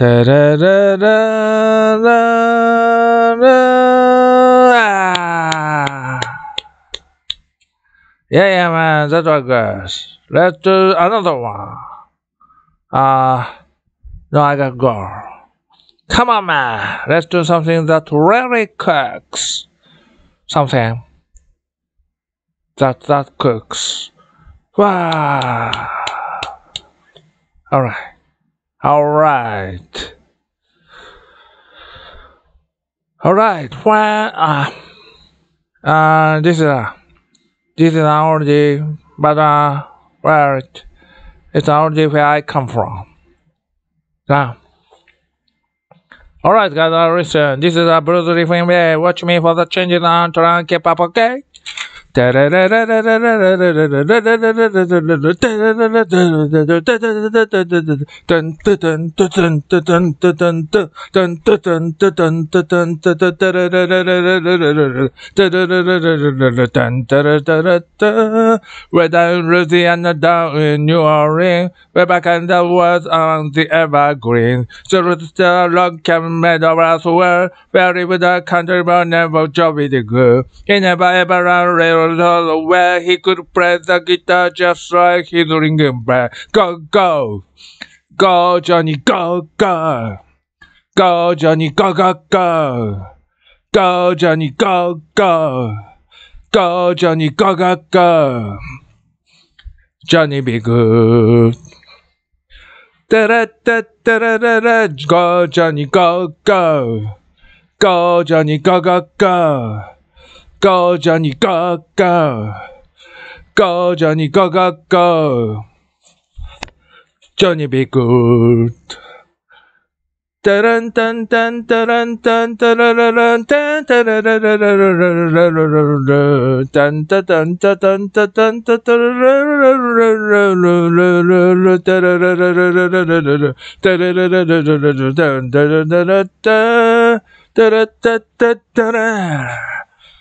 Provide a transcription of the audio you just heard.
Yeah, yeah, man, that all good. Let's do another one. Uh, no, I gotta go. Come on, man, let's do something that really cooks. Something that that cooks. Wow. All right. All right. All right. When uh, uh this is uh, this is already, but uh, where it, it's already where I come from. Now. All right, guys. Uh, listen, this is a brutal thing. Watch me for the changes on trying to keep up. Okay. Red and Rosie and the down in New Orleans, way back in the woods on the evergreen. So the log came made of us were buried with a country but never job with the good. He never ever ran railroad another way. He could play the guitar just like he's ringing bell. Go, go. Go, Johnny, go, go. Go, Johnny, go, go, go. Go, Johnny, go, go. Go, Johnny, go, go, go. Johnny, be good. da da da da da da. Go, Johnny, go, go. Go, Johnny, go, go, go. ガジャにガッガガジャにガガッガジョニービーグッド。タランタンタンタランタンタララランタンタララララララララララタンタタンタタンタタンタタラララララララララタラララララララララタラララララララタンタラララタタラタタタラ